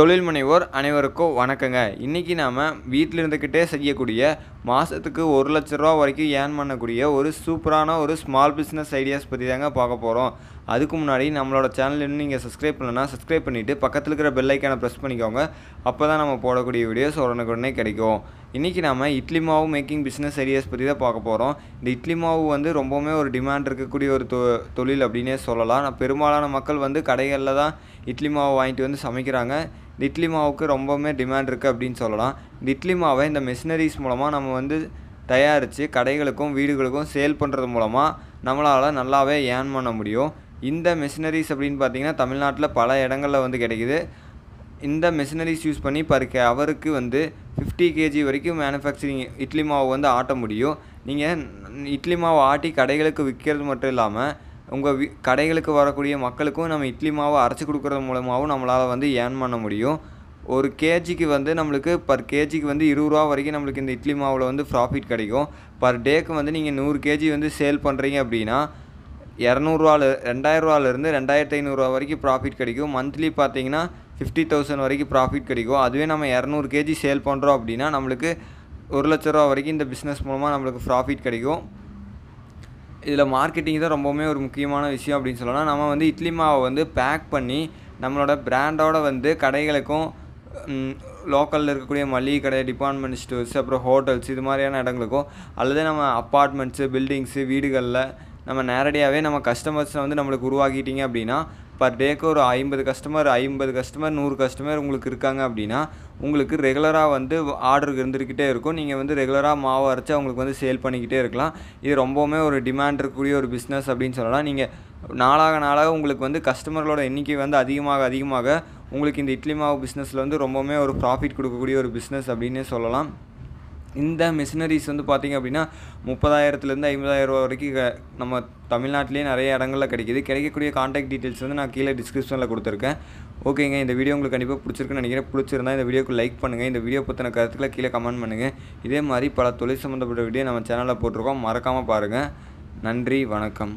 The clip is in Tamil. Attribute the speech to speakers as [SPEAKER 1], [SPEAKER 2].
[SPEAKER 1] தொழில் முனைவோர் அனைவருக்கும் வணக்கங்க இன்றைக்கி நாம் வீட்டில் இருந்துக்கிட்டே செய்யக்கூடிய மாதத்துக்கு ஒரு லட்ச ரூபா வரைக்கும் ஏர்ன் பண்ணக்கூடிய ஒரு சூப்பரான ஒரு ஸ்மால் பிஸ்னஸ் ஐடியாஸ் பற்றி தாங்க பார்க்க போகிறோம் அதுக்கு முன்னாடி நம்மளோட சேனல் இன்னும் நீங்கள் சப்ஸ்கிரைப் பண்ணலன்னா சப்ஸ்கிரைப் பண்ணிவிட்டு பக்கத்தில் இருக்கிற பெல்லைக்கான ப்ரெஸ் பண்ணிக்கோங்க அப்போ தான் நம்ம போடக்கூடிய வீடியோஸ் உடனுக்குடனே கிடைக்கும் இன்றைக்கி நம்ம இட்லி மாவு மேக்கிங் பிஸ்னஸ் ஐடியாஸ் பற்றி தான் பார்க்க போகிறோம் இந்த இட்லி மாவு வந்து ரொம்பவுமே ஒரு டிமாண்ட் இருக்கக்கூடிய ஒரு தொ தொழில் அப்படின்னே சொல்லலாம் பெரும்பாலான மக்கள் வந்து கடைகளில் தான் இட்லி மாவு வாங்கிட்டு வந்து சமைக்கிறாங்க இட்லி மாவுக்கு ரொம்பவுமே டிமாண்ட் இருக்குது அப்படின்னு சொல்லலாம் இந்த இட்லி மாவை இந்த மிஷினரிஸ் மூலமாக நம்ம வந்து தயாரித்து கடைகளுக்கும் வீடுகளுக்கும் சேல் பண்ணுறது மூலமாக நம்மளால் நல்லாவே ஏர்ன் பண்ண முடியும் இந்த மிஷினரிஸ் அப்படின்னு பார்த்திங்கன்னா தமிழ்நாட்டில் பல இடங்களில் வந்து கிடைக்கிது இந்த மிஷினரிஸ் யூஸ் பண்ணி பறிக்க அவருக்கு வந்து ஃபிஃப்டி கேஜி வரைக்கும் மேனுஃபேக்சரிங் இட்லி மாவு வந்து ஆட்ட முடியும் நீங்கள் இட்லி மாவு ஆட்டி கடைகளுக்கு விற்கிறது மட்டும் இல்லாமல் உங்கள் வீ கடைகளுக்கு வரக்கூடிய மக்களுக்கும் நம்ம இட்லி மாவை அரைச்சி கொடுக்குறது மூலமாகவும் நம்மளால் வந்து ஏர்ன் பண்ண முடியும் ஒரு கேஜிக்கு வந்து நம்மளுக்கு பர் கேஜிக்கு வந்து இருபது ரூபா வரைக்கும் நம்மளுக்கு இந்த இட்லி மாவில் வந்து ப்ராஃபிட் கிடைக்கும் பர் டேக்கு வந்து நீங்கள் நூறு கேஜி வந்து சேல் பண்ணுறீங்க அப்படின்னா இரநூறுவால ரெண்டாயிரரூவாலேருந்து ரெண்டாயிரத்து ஐநூறுரூவா வரைக்கும் ப்ராஃபிட் கிடைக்கும் மந்த்லி பார்த்தீங்கன்னா ஃபிஃப்டி தௌசண்ட் வரைக்கும் ப்ராஃபிட் கிடைக்கும் அதுவே நம்ம இரநூறு கேஜி சேல் பண்ணுறோம் அப்படின்னா நம்மளுக்கு ஒரு லட்ச ரூபா வரைக்கும் இந்த பிஸ்னஸ் மூலமாக நம்மளுக்கு ப்ராஃபிட் கிடைக்கும் இதில் மார்க்கெட்டிங் தான் ரொம்பவுமே ஒரு முக்கியமான விஷயம் அப்படின்னு சொல்லலாம் நம்ம வந்து இட்லி மாவை வந்து பேக் பண்ணி நம்மளோட பிராண்டோட வந்து கடைகளுக்கும் லோக்கலில் இருக்கக்கூடிய மளிகை கடை டிபார்ட்மெண்ட் ஸ்டோர்ஸ் அப்புறம் ஹோட்டல்ஸ் இது மாதிரியான இடங்களுக்கும் அல்லது நம்ம அப்பார்ட்மெண்ட்ஸு பில்டிங்ஸு வீடுகளில் நம்ம நேரடியாகவே நம்ம கஸ்டமர்ஸை வந்து நம்மளுக்கு உருவாக்கிட்டீங்க அப்படின்னா பர் டேக்கு ஒரு ஐம்பது கஸ்டமர் ஐம்பது கஸ்டமர் நூறு கஸ்டமர் உங்களுக்கு இருக்காங்க அப்படின்னா உங்களுக்கு ரெகுலராக வந்து ஆர்டர் இருந்துக்கிட்டே இருக்கும் நீங்கள் வந்து ரெகுலராக மாவு அரைச்சி அவங்களுக்கு வந்து சேல் பண்ணிக்கிட்டே இருக்கலாம் இது ரொம்பவுமே ஒரு டிமாண்ட் இருக்கக்கூடிய ஒரு பிஸ்னஸ் அப்படின்னு சொல்லலாம் நீங்கள் நாளாக நாளாக உங்களுக்கு வந்து கஸ்டமர்களோட எண்ணிக்கை வந்து அதிகமாக அதிகமாக உங்களுக்கு இந்த இட்லி மாவு பிஸ்னஸில் வந்து ரொம்பவுமே ஒரு ப்ராஃபிட் கொடுக்கக்கூடிய ஒரு பிஸ்னஸ் அப்படின்னே சொல்லலாம் இந்த மிஷினரிஸ் வந்து பார்த்திங்க அப்படின்னா முப்பதாயிரத்துலேருந்து ஐம்பதாயிரம் ரூபா வரைக்கும் நம்ம தமிழ்நாட்டிலே நிறைய இடங்களில் கிடைக்கிது கிடைக்கக்கூடிய காண்டாக்ட் டீட்டெயில்ஸ் வந்து நான் கீழே டிஸ்கிரிப்ஷனில் கொடுத்துருக்கேன் ஓகேங்க இந்த வீடியோ உங்களுக்கு கண்டிப்பாக பிடிச்சிருக்குன்னு நினைக்கிறேன் பிடிச்சிருந்தா இந்த வீடியோக்கு லைக் பண்ணுங்கள் இந்த வீடியோ பற்றின கருத்துக்களை கீழே கமெண்ட் பண்ணுங்கள் இதே மாதிரி பல தொழில் சம்மந்தப்பட்ட வீடியோ நம்ம சேனலில் போட்டிருக்கோம் மறக்காமல் பாருங்கள் நன்றி வணக்கம்